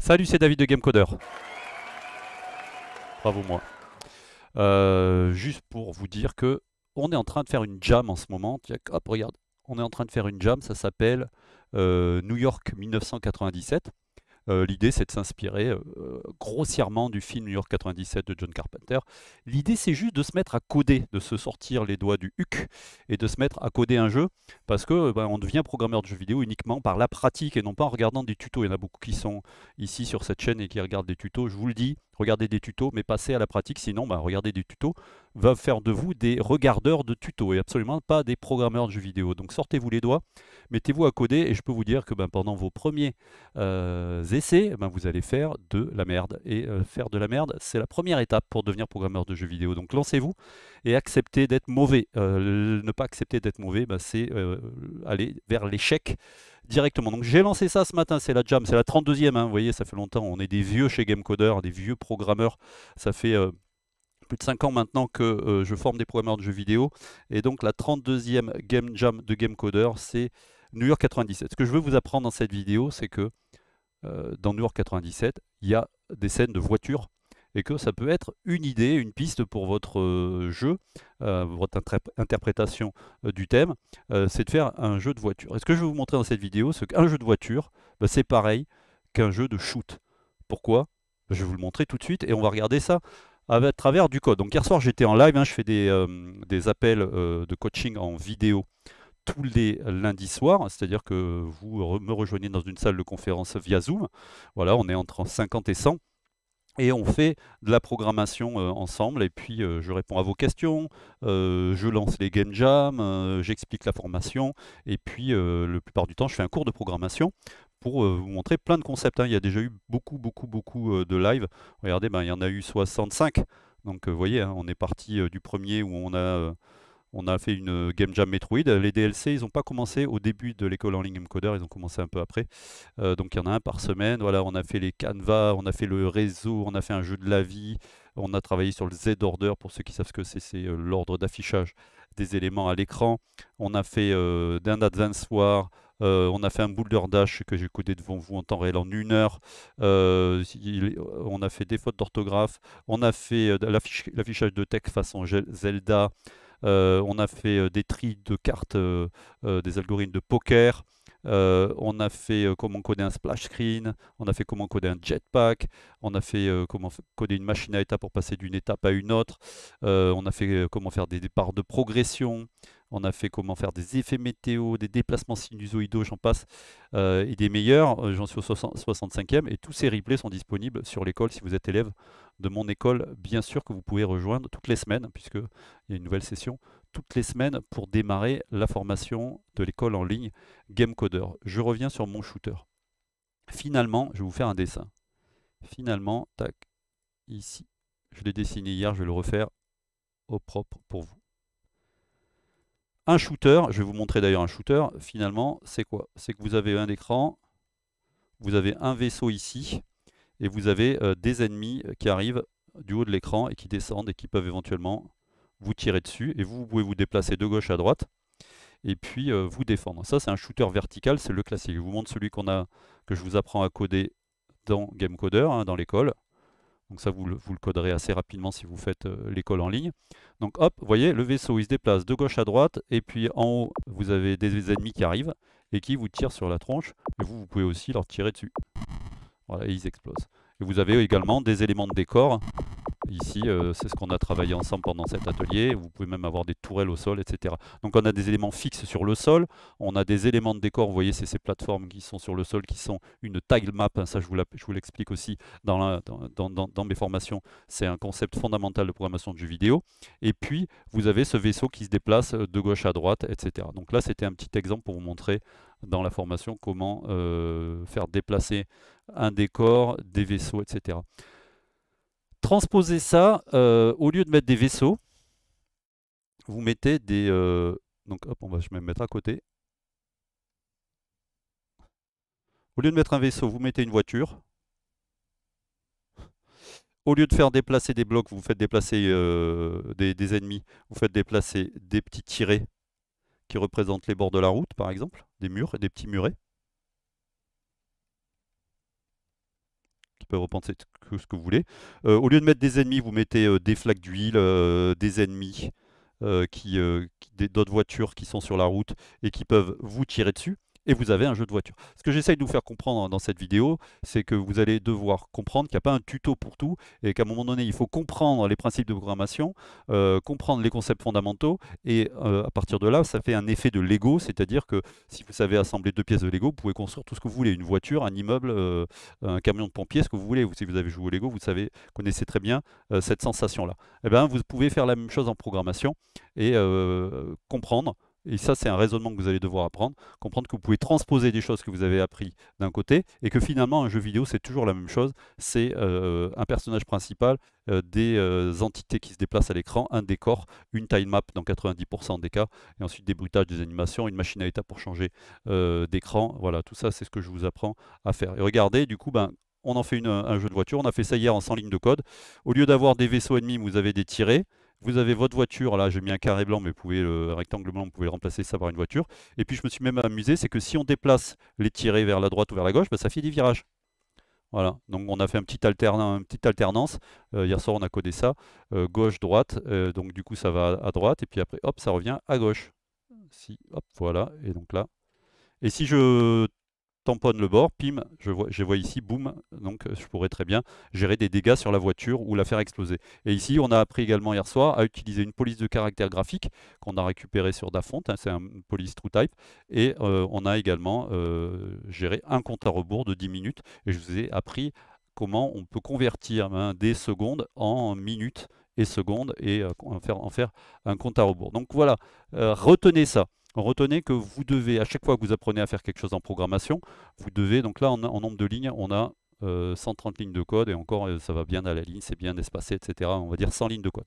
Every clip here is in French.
Salut, c'est David de Gamecoder. Bravo moi. Euh, juste pour vous dire que on est en train de faire une jam en ce moment. Hop, regarde, on est en train de faire une jam, ça s'appelle euh, New York 1997. Euh, l'idée, c'est de s'inspirer euh, grossièrement du film New York 97 de John Carpenter. L'idée, c'est juste de se mettre à coder, de se sortir les doigts du huc et de se mettre à coder un jeu, parce que ben, on devient programmeur de jeux vidéo uniquement par la pratique et non pas en regardant des tutos. Il y en a beaucoup qui sont ici sur cette chaîne et qui regardent des tutos. Je vous le dis, regardez des tutos, mais passez à la pratique, sinon bah, regarder des tutos va faire de vous des regardeurs de tutos et absolument pas des programmeurs de jeux vidéo. Donc sortez-vous les doigts, mettez-vous à coder et je peux vous dire que bah, pendant vos premiers euh, essais, bah, vous allez faire de la merde. Et euh, faire de la merde, c'est la première étape pour devenir programmeur de jeux vidéo. Donc lancez-vous et acceptez d'être mauvais. Euh, ne pas accepter d'être mauvais, bah, c'est aller vers l'échec directement. Donc j'ai lancé ça ce matin, c'est la jam, c'est la 32e, hein. vous voyez, ça fait longtemps, on est des vieux chez Gamecoder, des vieux programmeurs, ça fait... Euh, plus de 5 ans maintenant que euh, je forme des programmeurs de jeux vidéo. Et donc la 32e Game Jam de Gamecoder, c'est New York 97. Ce que je veux vous apprendre dans cette vidéo, c'est que euh, dans New York 97, il y a des scènes de voitures et que ça peut être une idée, une piste pour votre euh, jeu, euh, votre interprétation euh, du thème, c'est de faire un jeu de voiture. Et ce que je vais vous montrer dans cette vidéo, c'est qu'un jeu de voiture, bah, c'est pareil qu'un jeu de shoot. Pourquoi bah, Je vais vous le montrer tout de suite et on va regarder ça à travers du code. Donc hier soir j'étais en live, hein, je fais des, appels de coaching en vidéo tous les lundis soirs, c'est-à-dire que vous me rejoignez dans une salle de conférence via Zoom. Voilà, on est entre 50 et 100 et on fait de la programmation euh, ensemble. Et puis euh, je réponds à vos questions, euh, je lance les game jams, j'explique la formation, et puis la plupart du temps je fais un cours de programmation pour vous montrer plein de concepts. Hein. Il y a déjà eu beaucoup, beaucoup, beaucoup de live. Regardez, ben, il y en a eu 65. Donc vous voyez, hein, on est parti du premier où on a on a fait une euh, game jam Metroid. Les DLC, ils n'ont pas commencé au début de l'école en ligne Mcoder, ils ont commencé un peu après. Euh, donc il y en a un par semaine. Voilà, on a fait les Canvas, on a fait le réseau, on a fait un jeu de la vie. On a travaillé sur le Z-Order, pour ceux qui savent ce que c'est, c'est euh, l'ordre d'affichage des éléments à l'écran. On a fait euh, d'un Advance War. on a fait un boulder dash que j'ai codé devant vous en temps réel en une heure. on a fait des fautes d'orthographe. On a fait l'affichage de texte façon Zelda. Euh, on a fait euh, des tris de cartes, euh, des algorithmes de poker. on a fait comment coder un splash screen, on a fait comment coder un jetpack, on a fait comment coder une machine à état pour passer d'une étape à une autre, on a fait comment faire des départs de progression, on a fait comment faire des effets météo, des déplacements sinusoïdaux, j'en passe, euh, et des meilleurs. Euh, j'en suis au 65e et tous ces replays sont disponibles sur l'école si vous êtes élève de mon école, bien sûr que vous pouvez rejoindre toutes les semaines, puisqu'il y a une nouvelle session, toutes les semaines pour démarrer la formation de l'école en ligne Game Coder. Je reviens sur mon shooter. Finalement, je vais vous faire un dessin. Finalement, tac, ici, je l'ai dessiné hier, je vais le refaire au propre pour vous. Un shooter, je vais vous montrer d'ailleurs un shooter, finalement, c'est quoi C'est que vous avez un écran, vous avez un vaisseau ici, et vous avez euh, des ennemis euh, qui arrivent du haut de l'écran et qui descendent et qui peuvent éventuellement vous tirer dessus. Et vous, pouvez vous déplacer de gauche à droite et puis euh, vous défendre. Ça, c'est un shooter vertical, c'est le classique. Je vous montre celui qu'on a, que je vous apprends à coder dans GameCoder, hein, dans l'école. Donc ça, vous le, coderez assez rapidement si vous faites euh, l'école en ligne. Donc hop, vous voyez, le vaisseau, il se déplace de gauche à droite, et puis en haut, vous avez des ennemis qui arrivent, et qui vous tirent sur la tronche, et vous, vous pouvez aussi leur tirer dessus. Voilà, et ils explosent. Et vous avez également des éléments de décor Ici, euh, c'est ce qu'on a travaillé ensemble pendant cet atelier. Vous pouvez même avoir des tourelles au sol, etc. Donc on a des éléments fixes sur le sol. On a des éléments de décor. Vous voyez, c'est ces plateformes qui sont sur le sol, qui sont une tile map. Hein. Ça, je vous l'explique aussi dans, mes formations. C'est un concept fondamental de programmation de jeux vidéo. Et puis, vous avez ce vaisseau qui se déplace euh, de gauche à droite, etc. Donc là, c'était un petit exemple pour vous montrer dans la formation comment euh, faire déplacer un décor, des vaisseaux, etc transposez ça, euh, au lieu de mettre des vaisseaux, vous mettez des... Euh, donc hop, on va, je vais me mettre à côté. Au lieu de mettre un vaisseau, vous mettez une voiture. Au lieu de faire déplacer des blocs, vous faites déplacer euh, des, ennemis, vous faites déplacer des petits tirés qui représentent les bords de la route, par exemple, des murs, des petits murets. repenser que ce que vous voulez. Euh, au lieu de mettre des ennemis, vous mettez euh, des flaques d'huile, euh, des ennemis, qui d'autres voitures qui sont sur la route et qui peuvent vous tirer dessus et vous avez un jeu de voiture. Ce que j'essaye de vous faire comprendre dans cette vidéo, c'est que vous allez devoir comprendre qu'il n'y a pas un tuto pour tout, et qu'à un moment donné, il faut comprendre les principes de programmation, euh, comprendre les concepts fondamentaux, et euh, à partir de là, ça fait un effet de Lego, c'est-à-dire que si vous savez assembler deux pièces de Lego, vous pouvez construire tout ce que vous voulez, une voiture, un immeuble, euh, un camion de pompier, ce que vous voulez. Si vous avez joué au Lego, vous savez, connaissez très bien cette sensation-là. Eh bien, vous pouvez faire la même chose en programmation et comprendre et ça c'est un raisonnement que vous allez devoir apprendre, comprendre que vous pouvez transposer des choses que vous avez appris d'un côté, et que finalement un jeu vidéo c'est toujours la même chose, c'est euh, un personnage principal, euh, des euh, entités qui se déplacent à l'écran, un décor, une time map dans 90% des cas, et ensuite des bruitages, des animations, une machine à état pour changer d'écran, voilà, tout ça c'est ce que je vous apprends à faire. Et regardez, du coup, ben, on en fait un jeu de voiture, on a fait ça hier en 100 lignes de code, au lieu d'avoir des vaisseaux ennemis, vous avez des tirés, vous avez votre voiture, là j'ai mis un carré blanc, mais vous pouvez le rectangle blanc, vous pouvez remplacer ça par une voiture. Et puis je me suis même amusé, c'est que si on déplace les tirés vers la droite ou vers la gauche, bah, ça fait des virages. Voilà, donc on a fait un petit une petite alternance. Euh, hier soir on a codé ça, euh, gauche-droite, euh, donc du coup ça va à droite, et puis après hop ça revient à gauche. Si, hop, voilà, et donc là. Et si je tamponne le bord, pim, je vois, je vois ici, boum, donc euh, je pourrais très bien gérer des dégâts sur la voiture ou la faire exploser. Et ici, on a appris également hier soir à utiliser une police de caractère graphique qu'on a récupérée sur Dafont, hein, c'est une police TrueType, et euh, on a également euh, géré un compte à rebours de 10 minutes, et je vous ai appris comment on peut convertir hein, des secondes en minutes et secondes et en faire un compte à rebours. Donc voilà, retenez ça. Retenez que vous devez, à chaque fois que vous apprenez à faire quelque chose en programmation, vous devez, donc là en, nombre de lignes, on a 130 euh, lignes de code, et encore euh, ça va bien à la ligne, c'est bien espacé, etc. On va dire 100 lignes de code.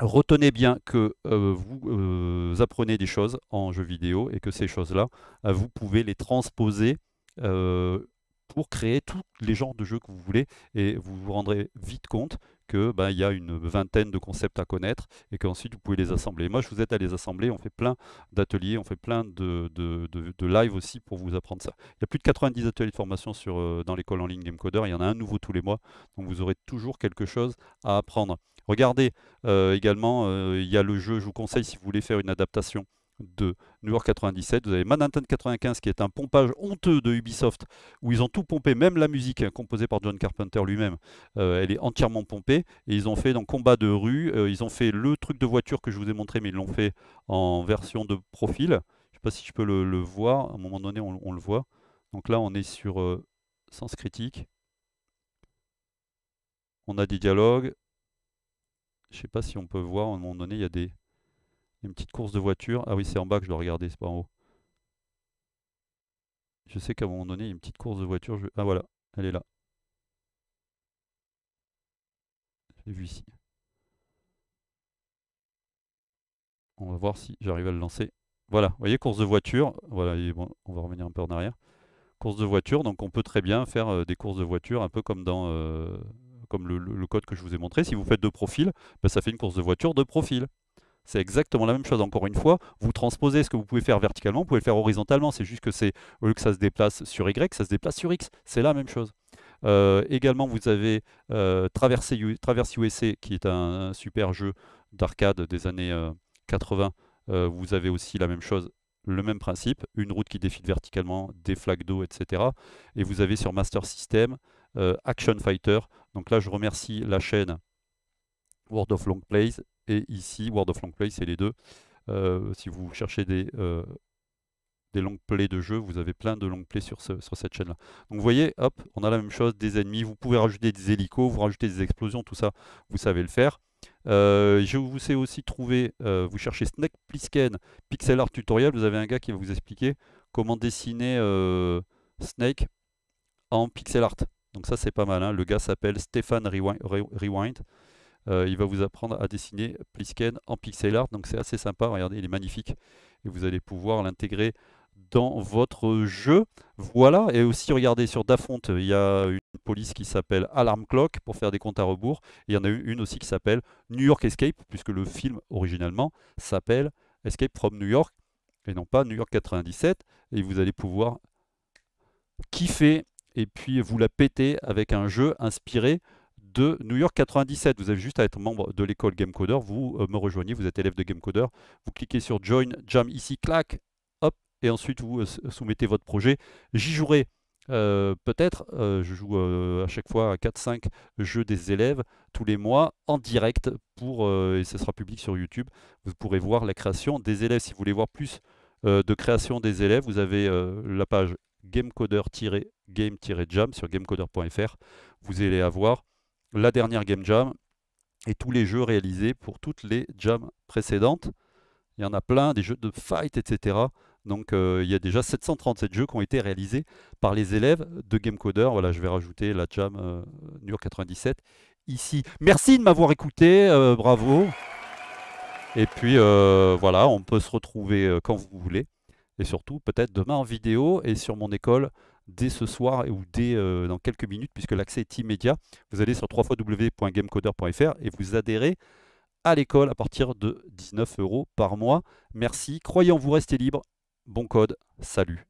Retenez bien que euh, vous apprenez des choses en jeu vidéo et que ces choses-là, vous pouvez les transposer pour créer tous les genres de jeux que vous voulez et vous vous rendrez vite compte que ben, y a une vingtaine de concepts à connaître et qu'ensuite vous pouvez les assembler. Moi, je vous aide à les assembler. On fait plein d'ateliers, on fait plein de, de, live aussi pour vous apprendre ça. Il y a plus de 90 ateliers de formation sur, euh, dans l'école en ligne Gamecoder. Il y en a un nouveau tous les mois. Donc vous aurez toujours quelque chose à apprendre. Regardez euh, également, euh, il y a le jeu, je vous conseille si vous voulez faire une adaptation de New York 97. Vous avez Manhattan 95 qui est un pompage honteux de Ubisoft où ils ont tout pompé, même la musique hein, composée par John Carpenter lui-même, euh, elle est entièrement pompée. Et ils ont fait dans Combat de rue, euh, ils ont fait le truc de voiture que je vous ai montré, mais ils l'ont fait en version de profil. Je ne sais pas si je peux le, voir, à un moment donné on, le voit. Donc là on est sur euh, Sens Critique. On a des dialogues. Je ne sais pas si on peut voir, à un moment donné il y a des une petite course de voiture. Ah oui, c'est en bas que je dois regarder, c'est pas en haut. Je sais qu'à un moment donné, il y a une petite course de voiture. Ah voilà, elle est là. Je l'ai vue ici. On va voir si j'arrive à le lancer. Voilà, vous voyez, course de voiture. Voilà, on va revenir un peu en arrière. Course de voiture, donc on peut très bien faire euh, des courses de voiture un peu comme dans euh, comme le, code que je vous ai montré. Si vous faites de profil, bah, ça fait une course de voiture de profil. C'est exactement la même chose, encore une fois. Vous transposez ce que vous pouvez faire verticalement, vous pouvez le faire horizontalement. C'est juste que c'est au lieu que ça se déplace sur Y, ça se déplace sur X. C'est la même chose. Euh, également, vous avez euh, Traverse, USA, qui est un, super jeu d'arcade des années 80. Euh, euh, vous avez aussi la même chose, le même principe, une route qui défile verticalement, des flaques d'eau, etc. Et vous avez sur Master System Action Fighter. Donc là, je remercie la chaîne World of Long Plays et ici World of Longplay, c'est les deux. Euh, si vous cherchez des, euh, des de jeu, vous avez plein de long sur, sur cette chaîne-là. Donc vous voyez, hop, on a la même chose, des ennemis, vous pouvez rajouter des hélicos, vous rajouter des explosions, tout ça, vous savez le faire. Euh, je vous ai aussi trouvé, euh, vous cherchez Snake Plisken Pixel Art Tutorial, vous avez un gars qui va vous expliquer comment dessiner Snake en pixel art. Donc ça c'est pas mal, hein. le gars s'appelle Stéphane Rewind. Euh, il va vous apprendre à dessiner Plisken en pixel art, donc c'est assez sympa, regardez, il est magnifique. Et vous allez pouvoir l'intégrer dans votre jeu. Voilà, et aussi regardez sur Dafont, il y a une police qui s'appelle Alarm Clock pour faire des comptes à rebours. il y en a une aussi qui s'appelle New York Escape, puisque le film originalement s'appelle Escape from New York et non pas New York 97. Et vous allez pouvoir kiffer et puis vous la péter avec un jeu inspiré de New York 97. Vous avez juste à être membre de l'école GameCoder. Vous euh, me rejoignez, vous êtes élève de GameCoder. Vous cliquez sur Join, Jam ici, clac, hop, et ensuite vous euh, soumettez votre projet. J'y jouerai. Euh, peut-être, je joue à chaque fois 4-5 jeux des élèves tous les mois en direct pour, et ce sera public sur YouTube. Vous pourrez voir la création des élèves. Si vous voulez voir plus de création des élèves, vous avez la page gamecoder-game-jam sur gamecoder.fr. Vous allez avoir la dernière Game Jam et tous les jeux réalisés pour toutes les jams précédentes. Il y en a plein, des jeux de fight, etc. Donc euh, il y a déjà 737 jeux qui ont été réalisés par les élèves de GameCoder. Voilà, je vais rajouter la jam euh, NUR 97 ici. Merci de m'avoir écouté, euh, bravo. Et puis voilà, on peut se retrouver quand vous voulez. Et surtout, peut-être demain en vidéo et sur mon école dès ce soir ou dès euh, dans quelques minutes, puisque l'accès est immédiat. Vous allez sur www.gamecoder.fr et vous adhérez à l'école à partir de 19 euros par mois. Merci, croyez en vous, restez libre. Bon code, salut.